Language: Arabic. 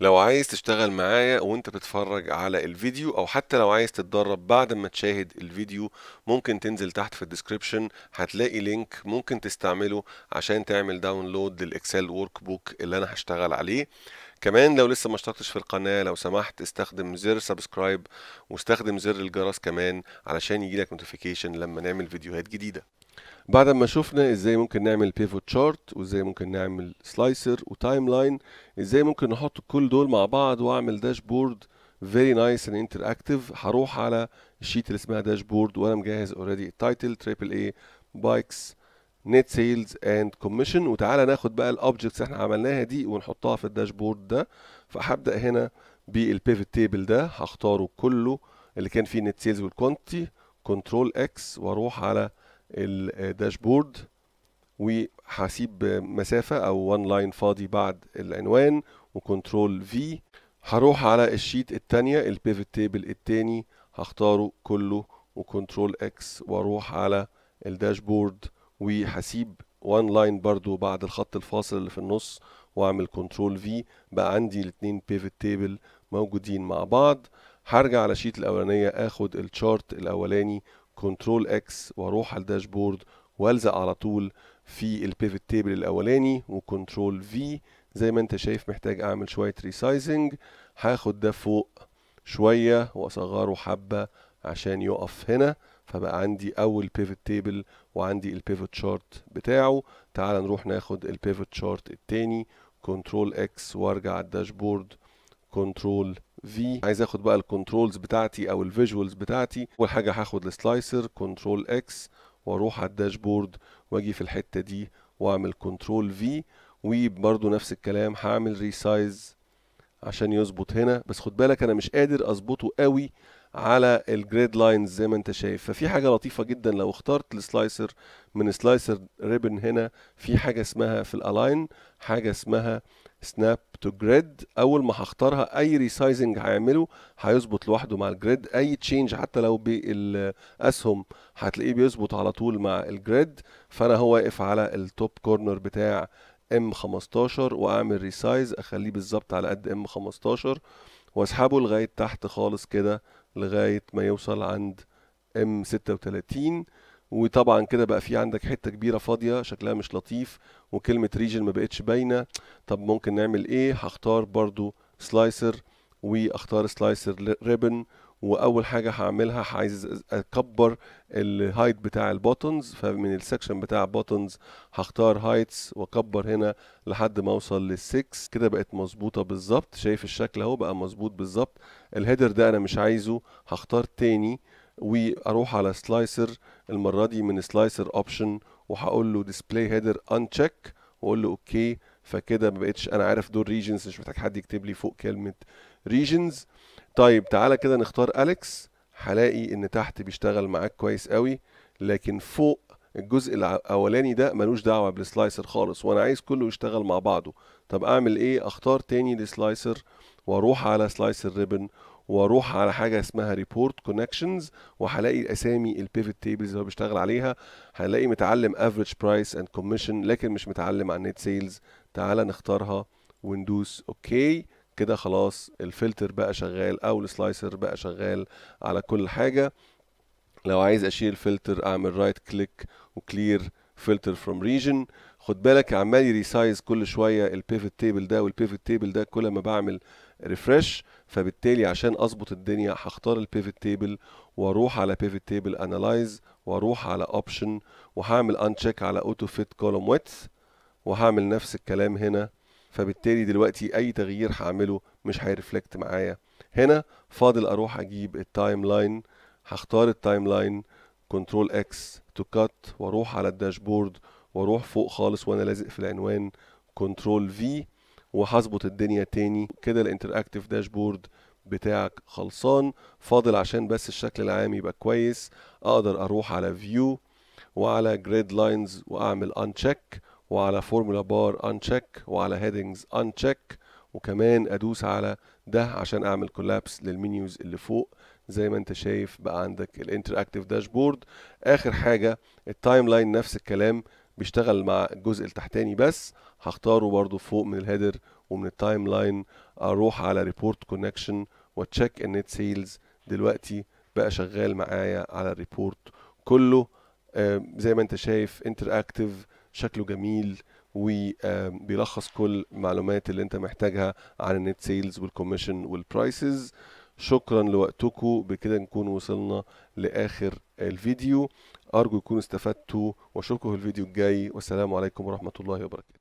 لو عايز تشتغل معايا وانت بتتفرج على الفيديو او حتى لو عايز تتدرب بعد ما تشاهد الفيديو ممكن تنزل تحت في الديسكريبشن هتلاقي لينك ممكن تستعمله عشان تعمل داونلود للاكسل ورك بوك اللي انا هشتغل عليه كمان لو لسه ما اشتركتش في القناه لو سمحت استخدم زر سبسكرايب واستخدم زر الجرس كمان علشان يجيلك نوتيفيكيشن لما نعمل فيديوهات جديده بعد ما شفنا ازاي ممكن نعمل بيفوت شارت وازاي ممكن نعمل سلايسر وتايم لاين ازاي ممكن نحط كل دول مع بعض واعمل داشبورد فيري نايس اند انتراكتيف هروح على الشيت اللي اسمها داشبورد وانا مجهز اوريدي التايتل تريبل اي بايكس نت سيلز اند كوميشن وتعالى ناخد بقى الاوبجكتس احنا عملناها دي ونحطها في الداشبورد ده فهبدا هنا بالبيفت تيبل ده هختاره كله اللي كان فيه نت سيلز والكوانتي كنترول اكس واروح على الداشبورد وهسيب مسافه او وان لاين فاضي بعد العنوان وكنترول في هروح على الشيت الثانيه البيفت تيبل الثاني هختاره كله وكنترول اكس واروح على الداشبورد وهسيب وان لاين برضو بعد الخط الفاصل اللي في النص واعمل كنترول في بقى عندي الاثنين بيفت تيبل موجودين مع بعض هرجع على شيت الاولانيه اخد الشارت الاولاني كنترول اكس واروح على الداشبورد والزق على طول في البيفت تيبل الاولاني وكنترول في زي ما انت شايف محتاج اعمل شويه ريسايزنج هاخد ده فوق شويه واصغره حبه عشان يقف هنا فبقى عندي اول بيفوت تيبل وعندي البيفوت شارت بتاعه تعال نروح ناخد البيفوت شارت التاني كنترول اكس وارجع على الداشبورد كنترول في عايز اخد بقى الكنترولز بتاعتي او الفيجوالز بتاعتي اول حاجه هاخد السلايسر كنترول اكس واروح على الداشبورد واجي في الحته دي واعمل كنترول في وبرده نفس الكلام هعمل ريسايز عشان يظبط هنا بس خد بالك انا مش قادر اظبطه قوي على الجريد لاينز زي ما انت شايف ففي حاجه لطيفه جدا لو اخترت السلايسر من سلايسر ريبن هنا في حاجه اسمها في الالاين حاجه اسمها سناب تو جريد اول ما هختارها اي ريسايزنج هيعمله هيظبط لوحده مع الجريد اي تشينج حتى لو بالاسهم هتلاقيه بيظبط على طول مع الجريد فانا هو واقف على التوب كورنر بتاع ام 15 واعمل ريسايز اخليه بالظبط على قد ام 15 واسحبه لغايه تحت خالص كده لغايه ما يوصل عند m 36 وطبعا كده بقى في عندك حته كبيره فاضيه شكلها مش لطيف وكلمه ريجن ما بقتش باينه طب ممكن نعمل ايه هختار برضو سلايسر واختار سلايسر ريبن واول حاجه هعملها عايز اكبر الهايت بتاع البوتنز فمن السكشن بتاع بوتنز هختار هايتس واكبر هنا لحد ما اوصل لل6 كده بقت مظبوطه بالظبط شايف الشكل اهو بقى مظبوط بالظبط الهيدر ده انا مش عايزه هختار تاني واروح على سلايسر المره دي من سلايسر اوبشن وهقول له ديسبلاي هيدر ان تشيك واقول له اوكي okay فكده ما بقتش انا عارف دول ريجنز مش محتاج حد يكتب لي فوق كلمه ريجنز طيب تعالى كده نختار اليكس هلاقي ان تحت بيشتغل معاك كويس قوي لكن فوق الجزء الاولاني ده ملوش دعوه بالسلايسر خالص وانا عايز كله يشتغل مع بعضه طب اعمل ايه اختار تاني السلايسر واروح على سلايسر ريبن واروح على حاجه اسمها ريبورت كونكشنز وهلاقي اسامي البيفت تيبلز اللي هو بيشتغل عليها هلاقي متعلم افريج برايس اند كوميشن لكن مش متعلم عن نت سيلز تعالى نختارها وندوس اوكي okay. كده خلاص الفلتر بقى شغال او السلايسر بقى شغال على كل حاجه لو عايز اشيل فلتر اعمل رايت كليك وكلير فلتر فروم ريجن خد بالك عمال يريسايز كل شويه البيفت تيبل ده والبيفت تيبل ده كل ما بعمل ريفرش فبالتالي عشان اظبط الدنيا هختار البيفت تيبل واروح على بيفت تيبل انالايز واروح على اوبشن وهعمل انشيك على اوتو فيت كولوم ويتس وهعمل نفس الكلام هنا فبالتالي دلوقتي اي تغيير هعمله مش هيرفلكت معايا هنا فاضل اروح اجيب التايم لاين هختار التايم لاين كنترول اكس تو كات واروح على الداشبورد واروح فوق خالص وانا لازق في العنوان كنترول في وهظبط الدنيا تاني كده الانتراكتيف داشبورد بتاعك خلصان فاضل عشان بس الشكل العام يبقى كويس اقدر اروح على فيو وعلى جريد لاينز واعمل انشيك وعلى فورمولا بار انشيك وعلى هيدنجز انشيك وكمان ادوس على ده عشان اعمل كولابس للمنيوز اللي فوق زي ما انت شايف بقى عندك الانتراكتيف داشبورد اخر حاجه التايم لاين نفس الكلام بيشتغل مع الجزء التحتاني بس هختاره برضو فوق من الهيدر ومن التايم لاين اروح على ريبورت كونكشن واتشيك النت سيلز دلوقتي بقى شغال معايا على الريبورت كله زي ما انت شايف اكتف شكله جميل وبيلخص كل المعلومات اللي انت محتاجها عن النت سيلز والكوميشن والبرايسز شكرا لوقتكم بكده نكون وصلنا لاخر الفيديو ارجو يكونوا استفدتوا واشوفكم في الفيديو الجاي والسلام عليكم ورحمه الله وبركاته